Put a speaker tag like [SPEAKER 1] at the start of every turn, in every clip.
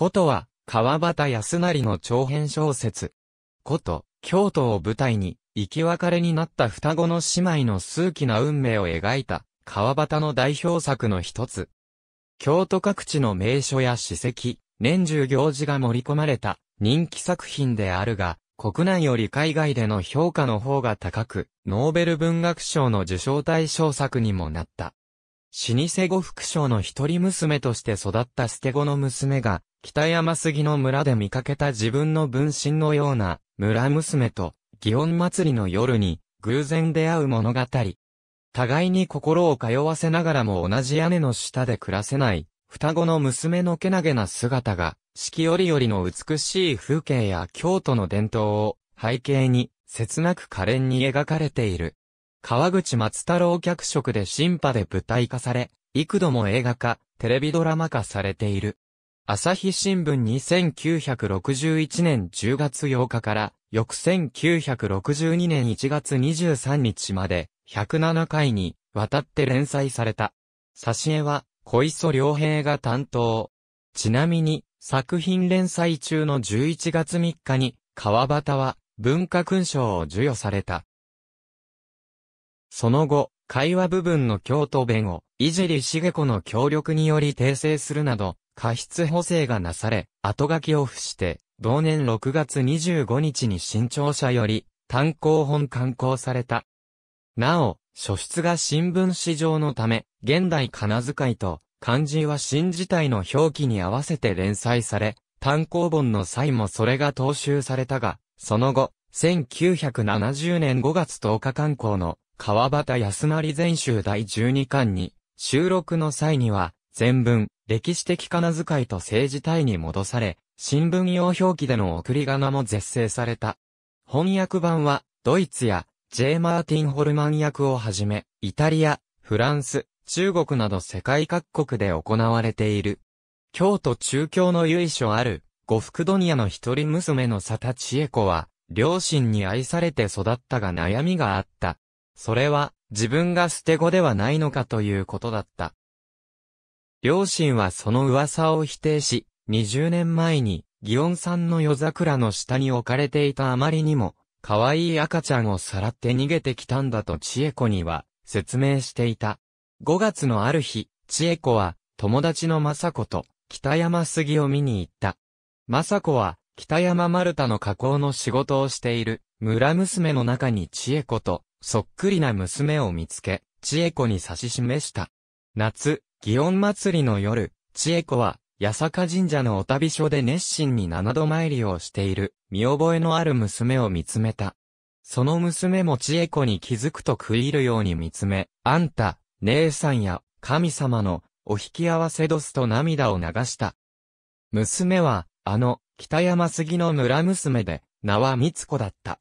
[SPEAKER 1] ことは、川端康成の長編小説。こと、京都を舞台に、生き別れになった双子の姉妹の数奇な運命を描いた、川端の代表作の一つ。京都各地の名所や史跡、年中行事が盛り込まれた人気作品であるが、国内より海外での評価の方が高く、ノーベル文学賞の受賞対象作にもなった。老舗呉服商の一人娘として育った捨て子の娘が、北山杉の村で見かけた自分の分身のような村娘と祇園祭りの夜に偶然出会う物語。互いに心を通わせながらも同じ屋根の下で暮らせない双子の娘のけなげな姿が四季折々の美しい風景や京都の伝統を背景に切なく可憐に描かれている。川口松太郎脚色で新派で舞台化され、幾度も映画化、テレビドラマ化されている。朝日新聞2 9 6 1年10月8日から翌1962年1月23日まで107回にわたって連載された。挿絵は小磯良平が担当。ちなみに作品連載中の11月3日に川端は文化勲章を授与された。その後、会話部分の京都弁を、いじりしげこの協力により訂正するなど、過失補正がなされ、後書きを付して、同年6月25日に新潮社より、単行本刊行された。なお、書出が新聞史上のため、現代仮名遣いと、漢字は新字体の表記に合わせて連載され、単行本の際もそれが踏襲されたが、その後、1970年5月10日刊行の川端康成全集第12巻に収録の際には、全文、歴史的仮名遣いと政治体に戻され、新聞用表記での送り仮名も絶世された。翻訳版は、ドイツや、J. マーティン・ホルマン役をはじめ、イタリア、フランス、中国など世界各国で行われている。京都中京の由緒ある、呉服ドニアの一人娘の佐田千恵子は、両親に愛されて育ったが悩みがあった。それは、自分が捨て子ではないのかということだった。両親はその噂を否定し、20年前に、祇園さんの夜桜の下に置かれていたあまりにも、可愛い赤ちゃんをさらって逃げてきたんだと千恵子には説明していた。5月のある日、千恵子は友達の政子と北山杉を見に行った。政子は北山丸太の加工の仕事をしている村娘の中に千恵子とそっくりな娘を見つけ、千恵子に指し示した。夏、祇園祭りの夜、千恵子は、八坂神社のお旅所で熱心に七度参りをしている、見覚えのある娘を見つめた。その娘も千恵子に気づくと食い入るように見つめ、あんた、姉さんや、神様の、お引き合わせドスと涙を流した。娘は、あの、北山杉の村娘で、名は三つ子だった。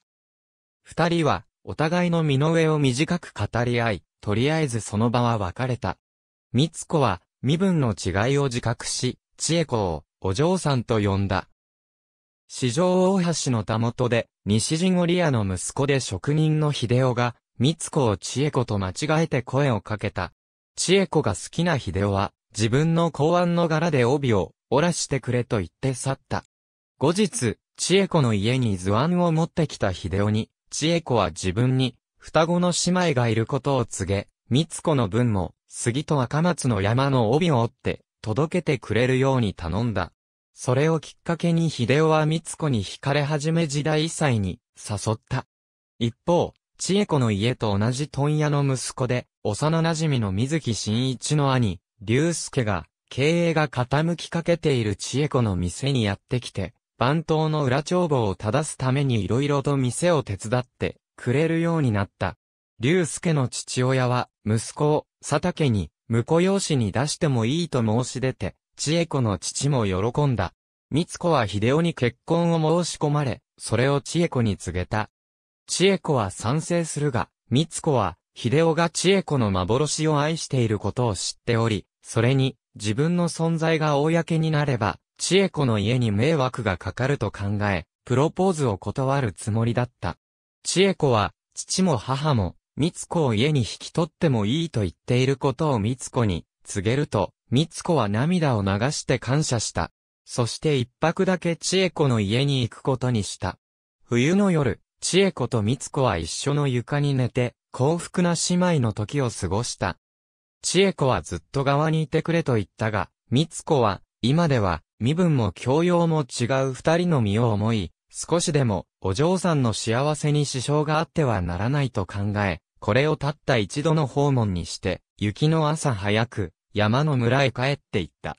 [SPEAKER 1] 二人は、お互いの身の上を短く語り合い、とりあえずその場は別れた。三つ子は、身分の違いを自覚し、千恵子を、お嬢さんと呼んだ。四条大橋のたもとで、西陣織屋の息子で職人の秀夫が、三つ子を千恵子と間違えて声をかけた。千恵子が好きな秀夫は、自分の考案の柄で帯を、折らしてくれと言って去った。後日、千恵子の家に図案を持ってきた秀夫に、千恵子は自分に、双子の姉妹がいることを告げ、三つ子の分も、杉と赤松の山の帯を折って、届けてくれるように頼んだ。それをきっかけに秀夫は三つ子に惹かれ始め時代祭に誘った。一方、千恵子の家と同じ問屋の息子で、幼馴染の水木真一の兄、龍介が、経営が傾きかけている千恵子の店にやってきて、番頭の裏帳簿を正すために色々と店を手伝ってくれるようになった。龍介の父親は、息子を、佐竹に、婿養子に出してもいいと申し出て、千恵子の父も喜んだ。三つ子は秀夫に結婚を申し込まれ、それを千恵子に告げた。千恵子は賛成するが、三つ子は、秀夫が千恵子の幻を愛していることを知っており、それに、自分の存在が公になれば、千恵子の家に迷惑がかかると考え、プロポーズを断るつもりだった。千恵子は、父も母も、三つ子を家に引き取ってもいいと言っていることを三つ子に告げると、三つ子は涙を流して感謝した。そして一泊だけ千恵子の家に行くことにした。冬の夜、千恵子と三つ子は一緒の床に寝て、幸福な姉妹の時を過ごした。千恵子はずっと側にいてくれと言ったが、三つ子は、今では、身分も教養も違う二人の身を思い、少しでも、お嬢さんの幸せに支障があってはならないと考え、これをたった一度の訪問にして、雪の朝早く、山の村へ帰っていった。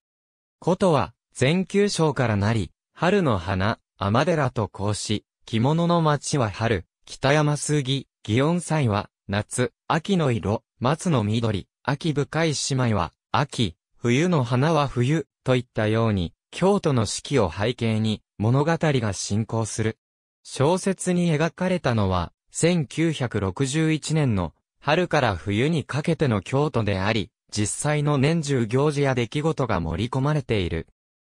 [SPEAKER 1] ことは、全九章からなり、春の花、天寺と甲子、着物の町は春、北山杉、祇園祭は、夏、秋の色、松の緑、秋深い姉妹は、秋、冬の花は冬、といったように、京都の四季を背景に、物語が進行する。小説に描かれたのは、1961年の春から冬にかけての京都であり、実際の年中行事や出来事が盛り込まれている。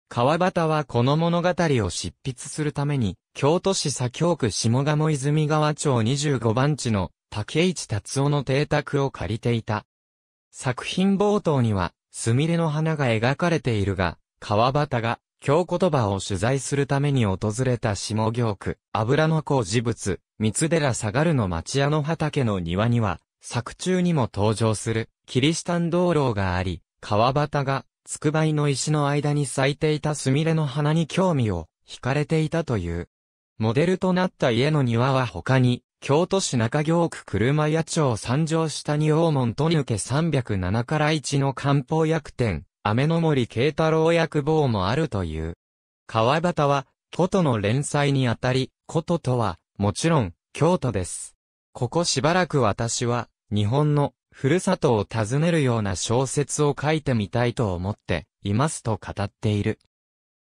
[SPEAKER 1] 川端はこの物語を執筆するために、京都市左京区下鴨泉川町25番地の竹市達夫の邸宅を借りていた。作品冒頭には、すみれの花が描かれているが、川端が、京言葉を取材するために訪れた下京区、油の工事物、三寺下がるの町屋の畑の庭には、作中にも登場する、キリシタン道路があり、川端が、つくばいの石の間に咲いていたスミレの花に興味を惹かれていたという。モデルとなった家の庭は他に、京都市中京区車屋町三条下に大門と抜け307から1の漢方薬店、雨の森慶太郎薬房もあるという。川端は、琴の連載にあたり、琴とは、もちろん、京都です。ここしばらく私は、日本の、ふるさとを訪ねるような小説を書いてみたいと思って、いますと語っている。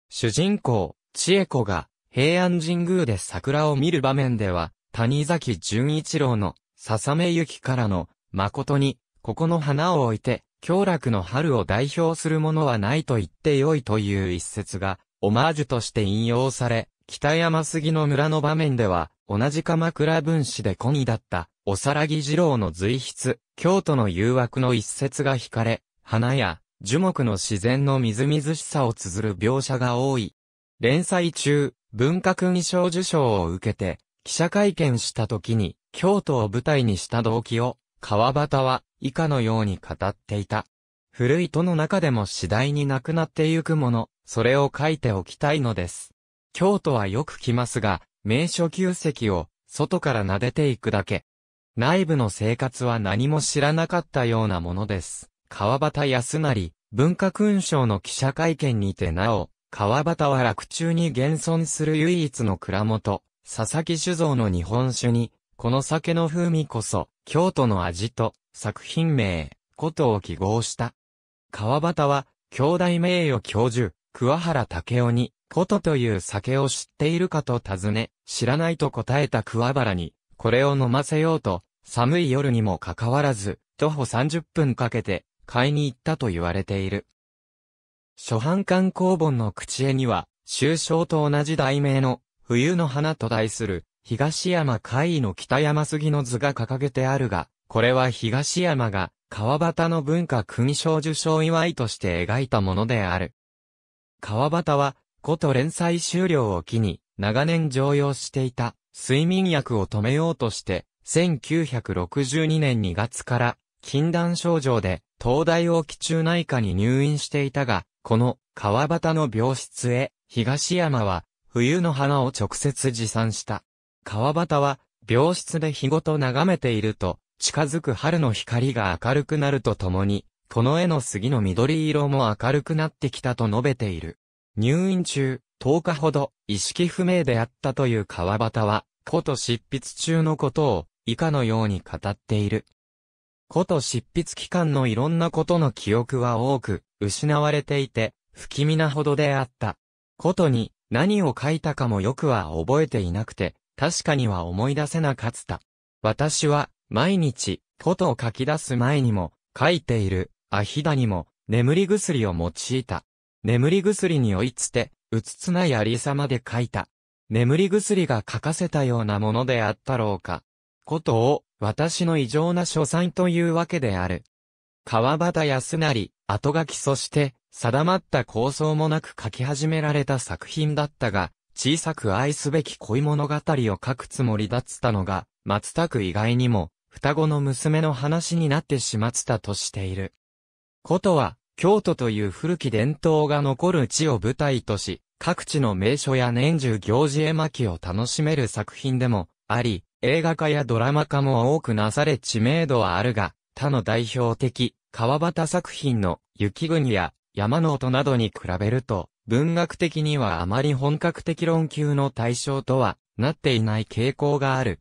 [SPEAKER 1] 主人公、千恵子が、平安神宮で桜を見る場面では、谷崎潤一郎の、笹目雪からの、誠に、ここの花を置いて、京楽の春を代表するものはないと言ってよいという一節が、オマージュとして引用され、北山杉の村の場面では、同じ鎌倉分子でコニだった、おさらぎ二郎の随筆、京都の誘惑の一節が惹かれ、花や樹木の自然のみずみずしさを綴る描写が多い。連載中、文化勲章受賞を受けて、記者会見した時に、京都を舞台にした動機を、川端は以下のように語っていた。古い都の中でも次第になくなってゆくもの、それを書いておきたいのです。京都はよく来ますが、名所旧跡を外から撫でていくだけ。内部の生活は何も知らなかったようなものです。川端康成、文化勲章の記者会見にてなお、川端は落中に現存する唯一の蔵元、佐々木酒造の日本酒に、この酒の風味こそ、京都の味と、作品名、ことを記号した。川端は、兄弟名誉教授、桑原武雄に、ことという酒を知っているかと尋ね、知らないと答えた桑原に、これを飲ませようと、寒い夜にもかかわらず、徒歩30分かけて、買いに行ったと言われている。初版館公本の口絵には、終章と同じ題名の、冬の花と題する、東山会の北山杉の図が掲げてあるが、これは東山が、川端の文化勲章受章祝いとして描いたものである。川端は、こと連載終了を機に、長年常用していた睡眠薬を止めようとして、1962年2月から、禁断症状で、東大沖中内科に入院していたが、この川端の病室へ、東山は、冬の花を直接持参した。川端は、病室で日ごと眺めていると、近づく春の光が明るくなるとともに、この絵の杉の緑色も明るくなってきたと述べている。入院中、10日ほど意識不明であったという川端は、こと執筆中のことを以下のように語っている。こと執筆期間のいろんなことの記憶は多く失われていて、不気味なほどであった。ことに何を書いたかもよくは覚えていなくて、確かには思い出せなかった。私は毎日ことを書き出す前にも書いているアヒダにも眠り薬を用いた。眠り薬に追いつて、うつつないありさまで書いた。眠り薬が書かせたようなものであったろうか。ことを、私の異常な書斎というわけである。川端康成、後書きそして、定まった構想もなく書き始められた作品だったが、小さく愛すべき恋物語を書くつもりだったのが、松田区以外にも、双子の娘の話になってしまったとしている。ことは、京都という古き伝統が残る地を舞台とし、各地の名所や年中行事絵巻を楽しめる作品でもあり、映画化やドラマ化も多くなされ知名度はあるが、他の代表的、川端作品の雪国や山の音などに比べると、文学的にはあまり本格的論級の対象とはなっていない傾向がある。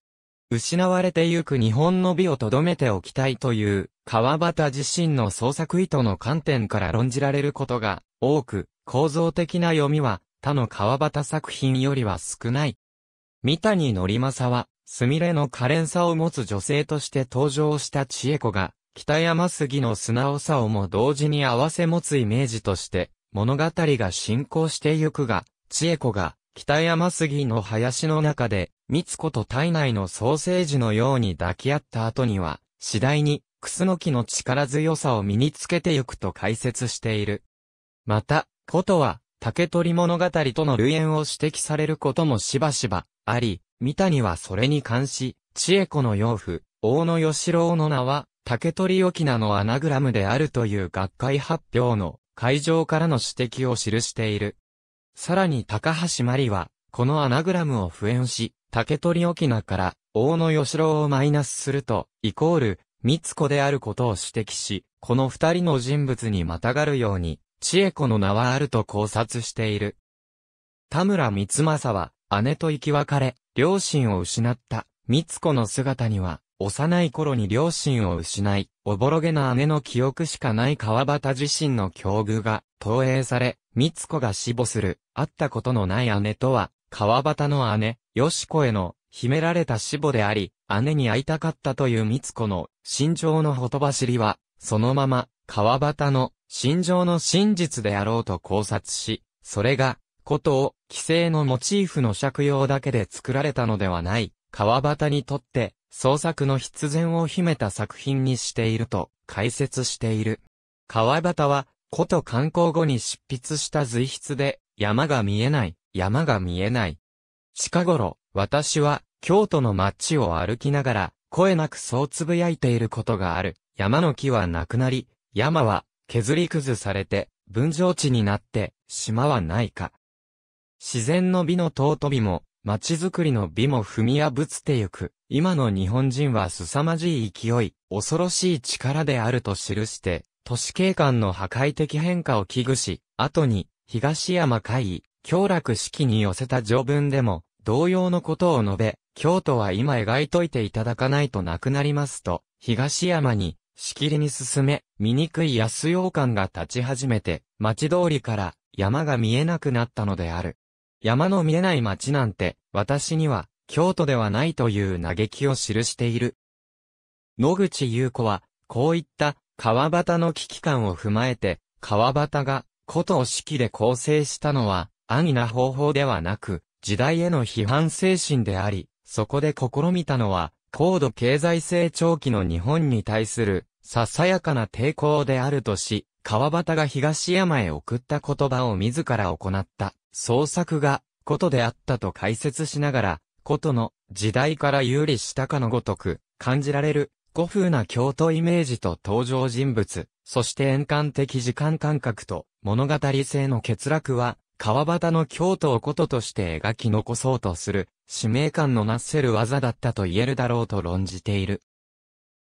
[SPEAKER 1] 失われてゆく日本の美を留めておきたいという、川端自身の創作意図の観点から論じられることが多く、構造的な読みは他の川端作品よりは少ない。三谷則政は、すみれの可憐さを持つ女性として登場した千恵子が、北山杉の素直さをも同時に合わせ持つイメージとして、物語が進行してゆくが、千恵子が、北山杉の林の中で、三つ子と体内のソーセージのように抱き合った後には、次第に、クスノキの力強さを身につけてゆくと解説している。また、ことは、竹取物語との類縁を指摘されることもしばしば、あり、三谷はそれに関し、千恵子の養父、大野義郎の名は、竹取沖縄のアナグラムであるという学会発表の会場からの指摘を記している。さらに高橋真理は、このアナグラムを付縁し、竹取沖縄から、大野義郎をマイナスすると、イコール、三つ子であることを指摘し、この二人の人物にまたがるように、千恵子の名はあると考察している。田村光正は、姉と生き別れ、両親を失った、三つ子の姿には、幼い頃に両親を失い、おぼろげな姉の記憶しかない川端自身の境遇が投影され、三つ子が死母する、会ったことのない姉とは、川端の姉、よし子への、秘められた死母であり、姉に会いたかったという三つ子の、心情のほとばしりは、そのまま、川端の、心情の真実であろうと考察し、それが、ことを、規制のモチーフの借用だけで作られたのではない、川端にとって、創作の必然を秘めた作品にしていると解説している。川端は、古都観光後に執筆した随筆で、山が見えない、山が見えない。近頃、私は、京都の街を歩きながら、声なくそうつぶやいていることがある。山の木はなくなり、山は、削り崩されて、分譲地になって、島はないか。自然の美の尊びも、街づくりの美も踏み破ってゆく。今の日本人は凄まじい勢い、恐ろしい力であると記して、都市景観の破壊的変化を危惧し、後に、東山会議、京楽式に寄せた条文でも、同様のことを述べ、京都は今描いといていただかないとなくなりますと、東山に、しきりに進め、醜い安洋館が立ち始めて、町通りから山が見えなくなったのである。山の見えない町なんて、私には、京都ではないという嘆きを記している。野口優子は、こういった川端の危機感を踏まえて、川端が古都式で構成したのは、安易な方法ではなく、時代への批判精神であり、そこで試みたのは、高度経済成長期の日本に対する、ささやかな抵抗であるとし、川端が東山へ送った言葉を自ら行った。創作が、ことであったと解説しながら、ことの時代から有利したかのごとく、感じられる、古風な京都イメージと登場人物、そして円環的時間感覚と物語性の欠落は、川端の京都をこととして描き残そうとする、使命感のなせる技だったと言えるだろうと論じている。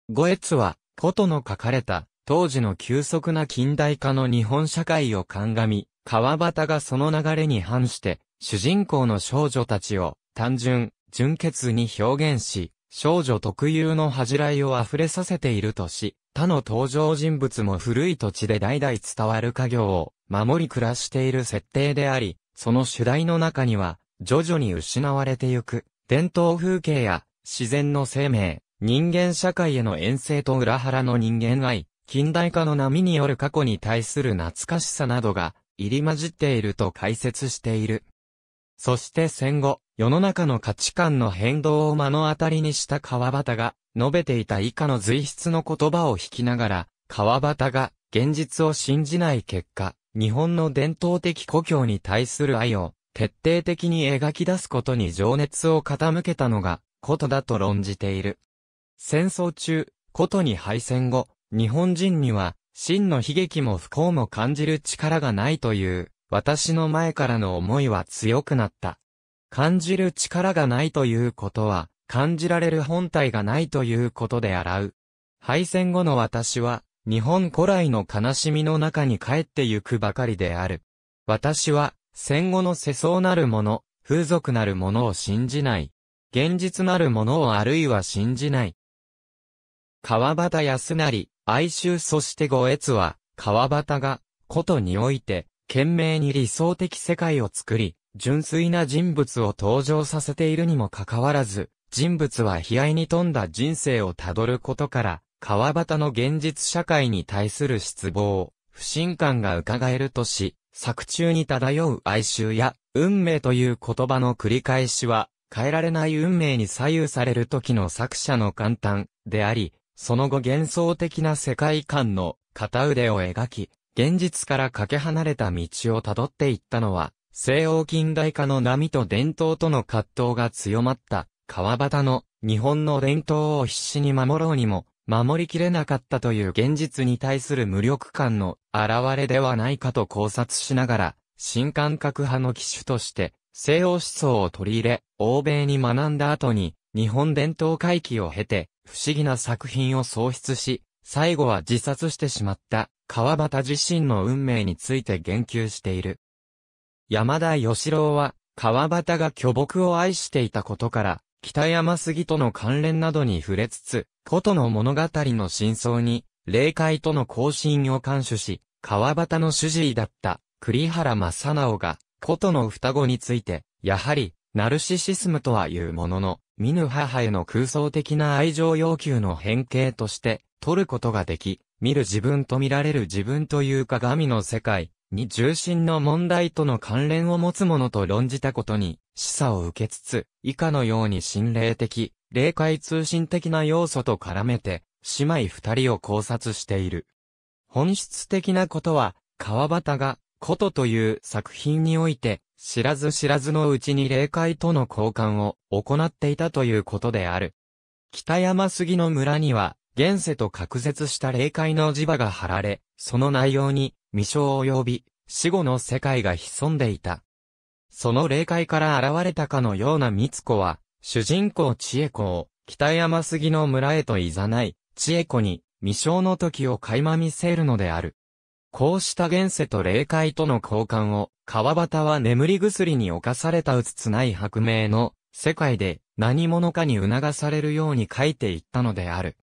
[SPEAKER 1] 五越は、ことの書かれた、当時の急速な近代化の日本社会を鑑み、川端がその流れに反して、主人公の少女たちを単純、純潔に表現し、少女特有の恥じらいを溢れさせているとし、他の登場人物も古い土地で代々伝わる家業を守り暮らしている設定であり、その主題の中には、徐々に失われてゆく、伝統風景や、自然の生命、人間社会への遠征と裏腹の人間愛、近代化の波による過去に対する懐かしさなどが入り混じっていると解説している。そして戦後、世の中の価値観の変動を目の当たりにした川端が、述べていた以下の随筆の言葉を引きながら、川端が現実を信じない結果、日本の伝統的故郷に対する愛を徹底的に描き出すことに情熱を傾けたのが、ことだと論じている。戦争中、ことに敗戦後、日本人には真の悲劇も不幸も感じる力がないという、私の前からの思いは強くなった。感じる力がないということは、感じられる本体がないということで洗う。敗戦後の私は、日本古来の悲しみの中に帰ってゆくばかりである。私は、戦後の世相なるもの、風俗なるものを信じない。現実なるものをあるいは信じない。川端康成、哀愁そして五越は、川端が、ことにおいて、懸命に理想的世界を作り、純粋な人物を登場させているにもかかわらず、人物は悲哀に富んだ人生をたどることから、川端の現実社会に対する失望、不信感が伺えるとし、作中に漂う哀愁や、運命という言葉の繰り返しは、変えられない運命に左右される時の作者の簡単であり、その後幻想的な世界観の片腕を描き、現実からかけ離れた道をたどっていったのは、西欧近代化の波と伝統との葛藤が強まった、川端の日本の伝統を必死に守ろうにも、守りきれなかったという現実に対する無力感の現れではないかと考察しながら、新感覚派の機種として、西欧思想を取り入れ、欧米に学んだ後に、日本伝統回帰を経て、不思議な作品を創出し、最後は自殺してしまった川端自身の運命について言及している。山田義郎は、川端が巨木を愛していたことから、北山杉との関連などに触れつつ、ことの物語の真相に、霊界との交信を監視し、川端の主治医だった栗原正直が、ことの双子について、やはり、ナルシシスムとは言うものの、見ぬ母への空想的な愛情要求の変形として、取ることができ、見る自分と見られる自分という鏡の世界に重心の問題との関連を持つものと論じたことに示唆を受けつつ、以下のように心霊的、霊界通信的な要素と絡めて、姉妹二人を考察している。本質的なことは、川端が、ことという作品において、知らず知らずのうちに霊界との交換を行っていたということである。北山杉の村には、現世と隔絶した霊界の磁場が張られ、その内容に未生及び、死後の世界が潜んでいた。その霊界から現れたかのような三つ子は、主人公千恵子を、北山杉の村へと誘い、千恵子に、未生の時を垣間見せるのである。こうした現世と霊界との交換を川端は眠り薬に侵されたうつつない白明の世界で何者かに促されるように書いていったのである。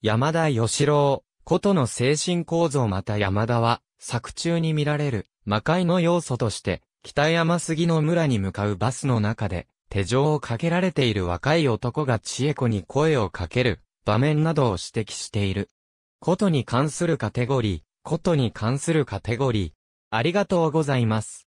[SPEAKER 1] 山田義郎、ことの精神構造また山田は作中に見られる魔界の要素として北山杉の村に向かうバスの中で手錠をかけられている若い男が千恵子に声をかける場面などを指摘している。ことに関するカテゴリー、ことに関するカテゴリー、ありがとうございます。